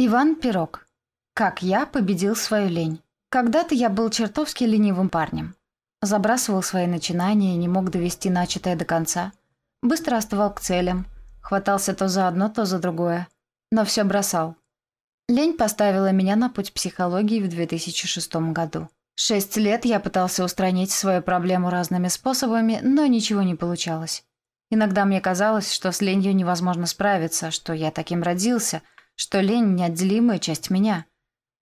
Иван Пирог. Как я победил свою лень. Когда-то я был чертовски ленивым парнем. Забрасывал свои начинания и не мог довести начатое до конца. Быстро оставал к целям. Хватался то за одно, то за другое. Но все бросал. Лень поставила меня на путь психологии в 2006 году. Шесть лет я пытался устранить свою проблему разными способами, но ничего не получалось. Иногда мне казалось, что с ленью невозможно справиться, что я таким родился – что лень – неотделимая часть меня.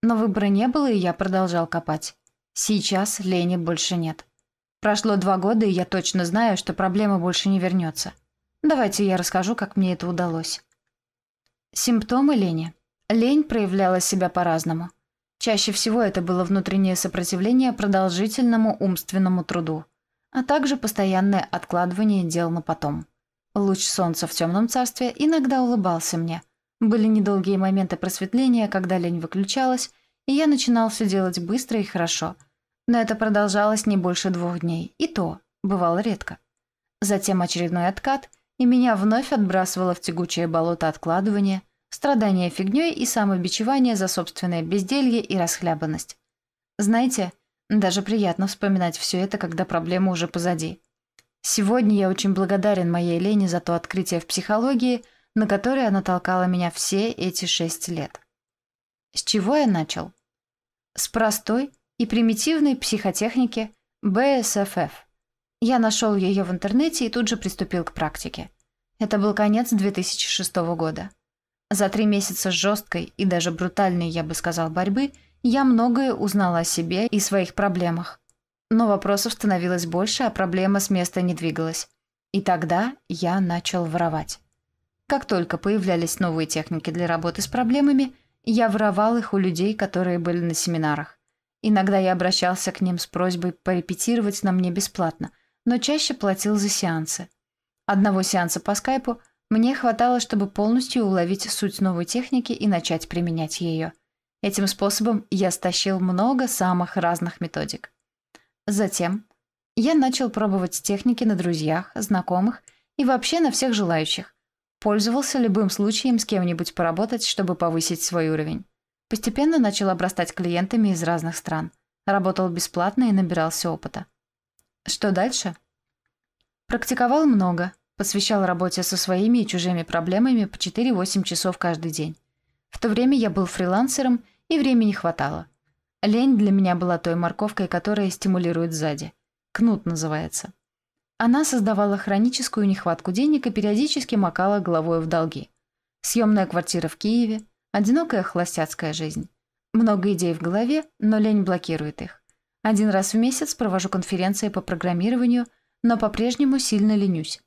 Но выбора не было, и я продолжал копать. Сейчас лени больше нет. Прошло два года, и я точно знаю, что проблема больше не вернется. Давайте я расскажу, как мне это удалось. Симптомы лени. Лень проявляла себя по-разному. Чаще всего это было внутреннее сопротивление продолжительному умственному труду, а также постоянное откладывание дел на потом. Луч солнца в темном царстве иногда улыбался мне, были недолгие моменты просветления, когда лень выключалась, и я начинал все делать быстро и хорошо. Но это продолжалось не больше двух дней, и то, бывало редко. Затем очередной откат, и меня вновь отбрасывало в тягучее болото откладывания, страдания фигней и самобичевание за собственное безделье и расхлябанность. Знаете, даже приятно вспоминать все это, когда проблема уже позади. Сегодня я очень благодарен моей Лене за то открытие в психологии – на которые она толкала меня все эти шесть лет. С чего я начал? С простой и примитивной психотехники БСФФ. Я нашел ее в интернете и тут же приступил к практике. Это был конец 2006 года. За три месяца жесткой и даже брутальной, я бы сказал, борьбы я многое узнала о себе и своих проблемах. Но вопросов становилось больше, а проблема с места не двигалась. И тогда я начал воровать. Как только появлялись новые техники для работы с проблемами, я воровал их у людей, которые были на семинарах. Иногда я обращался к ним с просьбой порепетировать на мне бесплатно, но чаще платил за сеансы. Одного сеанса по скайпу мне хватало, чтобы полностью уловить суть новой техники и начать применять ее. Этим способом я стащил много самых разных методик. Затем я начал пробовать техники на друзьях, знакомых и вообще на всех желающих. Пользовался любым случаем с кем-нибудь поработать, чтобы повысить свой уровень. Постепенно начал обрастать клиентами из разных стран. Работал бесплатно и набирался опыта. Что дальше? Практиковал много, посвящал работе со своими и чужими проблемами по 4-8 часов каждый день. В то время я был фрилансером, и времени хватало. Лень для меня была той морковкой, которая стимулирует сзади. Кнут называется. Она создавала хроническую нехватку денег и периодически макала головой в долги. Съемная квартира в Киеве, одинокая холостяцкая жизнь. Много идей в голове, но лень блокирует их. Один раз в месяц провожу конференции по программированию, но по-прежнему сильно ленюсь.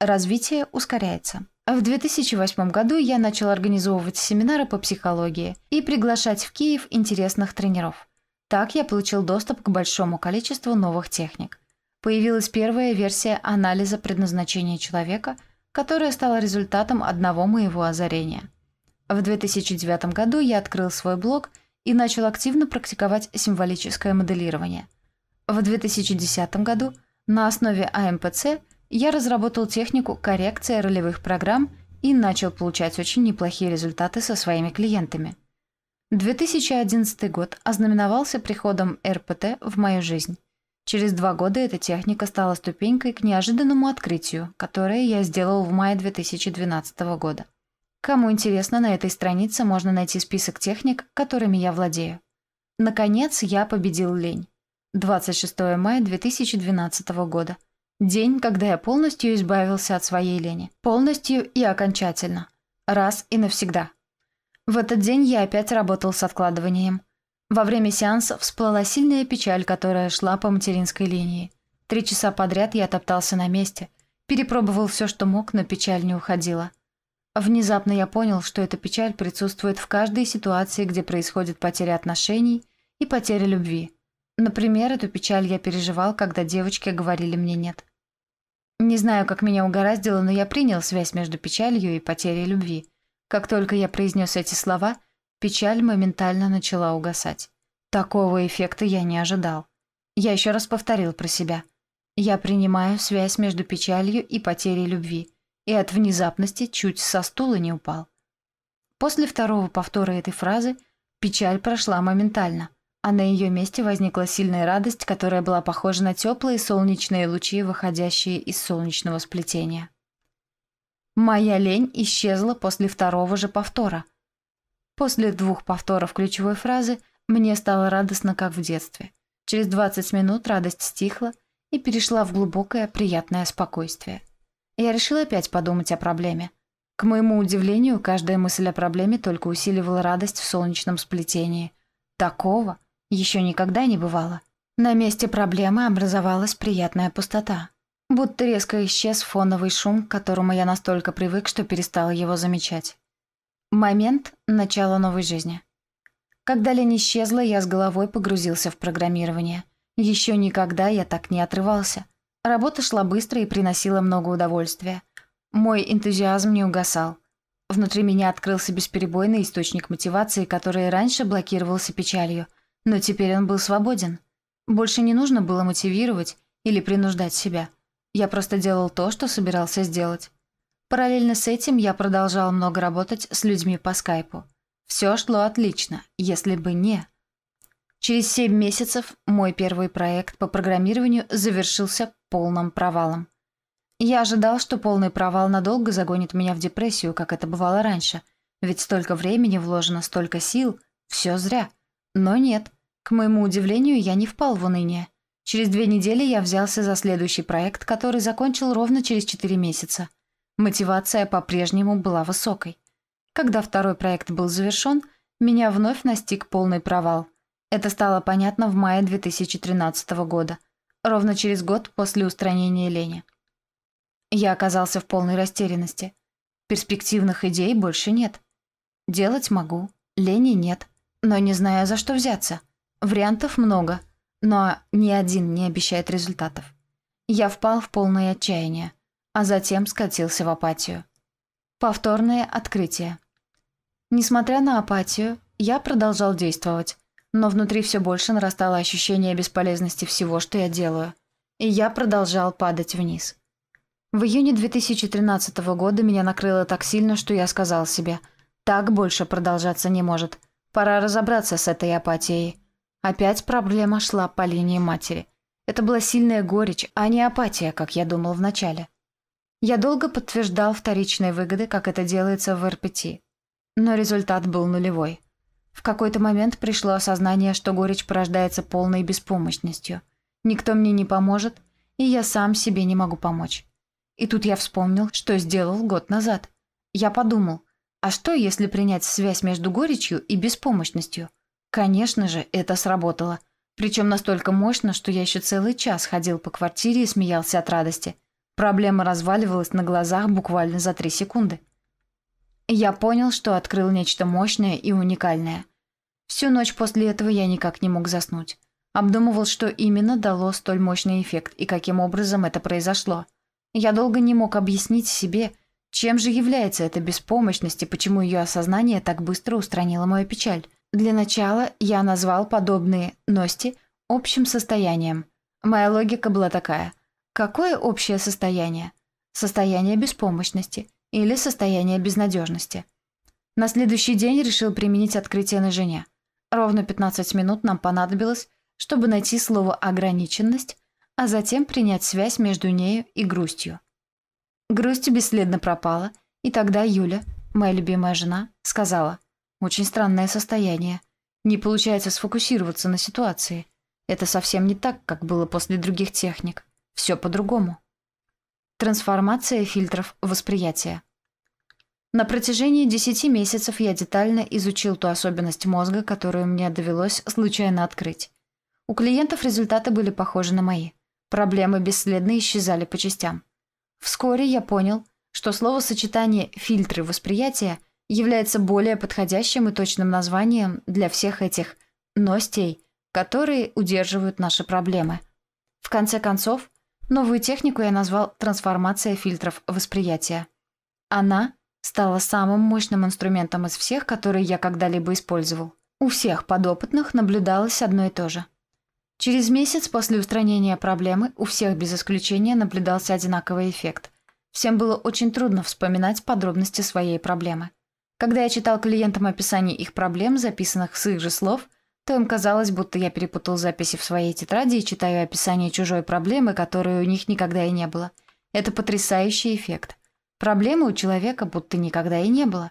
Развитие ускоряется. В 2008 году я начал организовывать семинары по психологии и приглашать в Киев интересных тренеров. Так я получил доступ к большому количеству новых техник – появилась первая версия анализа предназначения человека, которая стала результатом одного моего озарения. В 2009 году я открыл свой блог и начал активно практиковать символическое моделирование. В 2010 году на основе АМПЦ я разработал технику коррекции ролевых программ и начал получать очень неплохие результаты со своими клиентами. 2011 год ознаменовался приходом РПТ в мою жизнь. Через два года эта техника стала ступенькой к неожиданному открытию, которое я сделал в мае 2012 года. Кому интересно, на этой странице можно найти список техник, которыми я владею. Наконец, я победил лень. 26 мая 2012 года. День, когда я полностью избавился от своей лени. Полностью и окончательно. Раз и навсегда. В этот день я опять работал с откладыванием. Во время сеанса всплыла сильная печаль, которая шла по материнской линии. Три часа подряд я топтался на месте, перепробовал все, что мог, но печаль не уходила. Внезапно я понял, что эта печаль присутствует в каждой ситуации, где происходит потеря отношений и потеря любви. Например, эту печаль я переживал, когда девочки говорили мне «нет». Не знаю, как меня угораздило, но я принял связь между печалью и потерей любви. Как только я произнес эти слова – Печаль моментально начала угасать. Такого эффекта я не ожидал. Я еще раз повторил про себя. Я принимаю связь между печалью и потерей любви, и от внезапности чуть со стула не упал. После второго повтора этой фразы печаль прошла моментально, а на ее месте возникла сильная радость, которая была похожа на теплые солнечные лучи, выходящие из солнечного сплетения. Моя лень исчезла после второго же повтора — После двух повторов ключевой фразы мне стало радостно, как в детстве. Через 20 минут радость стихла и перешла в глубокое приятное спокойствие. Я решила опять подумать о проблеме. К моему удивлению, каждая мысль о проблеме только усиливала радость в солнечном сплетении. Такого еще никогда не бывало. На месте проблемы образовалась приятная пустота. Будто резко исчез фоновый шум, к которому я настолько привык, что перестал его замечать. Момент начала новой жизни. Когда лень исчезла, я с головой погрузился в программирование. Еще никогда я так не отрывался. Работа шла быстро и приносила много удовольствия. Мой энтузиазм не угасал. Внутри меня открылся бесперебойный источник мотивации, который раньше блокировался печалью, но теперь он был свободен. Больше не нужно было мотивировать или принуждать себя. Я просто делал то, что собирался сделать. Параллельно с этим я продолжал много работать с людьми по скайпу. Все шло отлично, если бы не... Через семь месяцев мой первый проект по программированию завершился полным провалом. Я ожидал, что полный провал надолго загонит меня в депрессию, как это бывало раньше. Ведь столько времени вложено, столько сил, все зря. Но нет, к моему удивлению, я не впал в уныние. Через две недели я взялся за следующий проект, который закончил ровно через четыре месяца. Мотивация по-прежнему была высокой. Когда второй проект был завершен, меня вновь настиг полный провал. Это стало понятно в мае 2013 года, ровно через год после устранения лени. Я оказался в полной растерянности. Перспективных идей больше нет. Делать могу, лени нет, но не знаю, за что взяться. Вариантов много, но ни один не обещает результатов. Я впал в полное отчаяние – а затем скатился в апатию. Повторное открытие. Несмотря на апатию, я продолжал действовать, но внутри все больше нарастало ощущение бесполезности всего, что я делаю, и я продолжал падать вниз. В июне 2013 года меня накрыло так сильно, что я сказал себе, так больше продолжаться не может, пора разобраться с этой апатией. Опять проблема шла по линии матери. Это была сильная горечь, а не апатия, как я думал вначале. Я долго подтверждал вторичные выгоды, как это делается в РПТ. Но результат был нулевой. В какой-то момент пришло осознание, что горечь порождается полной беспомощностью. Никто мне не поможет, и я сам себе не могу помочь. И тут я вспомнил, что сделал год назад. Я подумал, а что, если принять связь между горечью и беспомощностью? Конечно же, это сработало. Причем настолько мощно, что я еще целый час ходил по квартире и смеялся от радости – Проблема разваливалась на глазах буквально за три секунды. Я понял, что открыл нечто мощное и уникальное. Всю ночь после этого я никак не мог заснуть. Обдумывал, что именно дало столь мощный эффект и каким образом это произошло. Я долго не мог объяснить себе, чем же является эта беспомощность и почему ее осознание так быстро устранило мою печаль. Для начала я назвал подобные «ности» общим состоянием. Моя логика была такая – Какое общее состояние? Состояние беспомощности или состояние безнадежности. На следующий день решил применить открытие на жене. Ровно 15 минут нам понадобилось, чтобы найти слово «ограниченность», а затем принять связь между нею и грустью. Грусть бесследно пропала, и тогда Юля, моя любимая жена, сказала «Очень странное состояние. Не получается сфокусироваться на ситуации. Это совсем не так, как было после других техник. Все по-другому. Трансформация фильтров восприятия. На протяжении 10 месяцев я детально изучил ту особенность мозга, которую мне довелось случайно открыть. У клиентов результаты были похожи на мои. Проблемы бесследно исчезали по частям. Вскоре я понял, что словосочетание «фильтры восприятия» является более подходящим и точным названием для всех этих «ностей», которые удерживают наши проблемы. В конце концов, Новую технику я назвал «трансформация фильтров восприятия». Она стала самым мощным инструментом из всех, которые я когда-либо использовал. У всех подопытных наблюдалось одно и то же. Через месяц после устранения проблемы у всех без исключения наблюдался одинаковый эффект. Всем было очень трудно вспоминать подробности своей проблемы. Когда я читал клиентам описание их проблем, записанных с их же слов, то им казалось, будто я перепутал записи в своей тетради и читаю описание чужой проблемы, которой у них никогда и не было. Это потрясающий эффект. Проблемы у человека будто никогда и не было.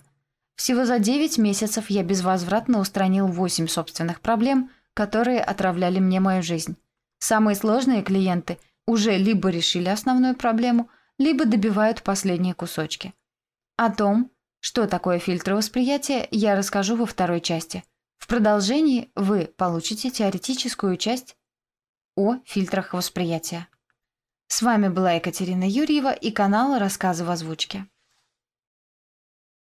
Всего за 9 месяцев я безвозвратно устранил 8 собственных проблем, которые отравляли мне мою жизнь. Самые сложные клиенты уже либо решили основную проблему, либо добивают последние кусочки. О том, что такое фильтры восприятия, я расскажу во второй части – в продолжении вы получите теоретическую часть о фильтрах восприятия. С вами была Екатерина Юрьева и канал «Рассказы в озвучке».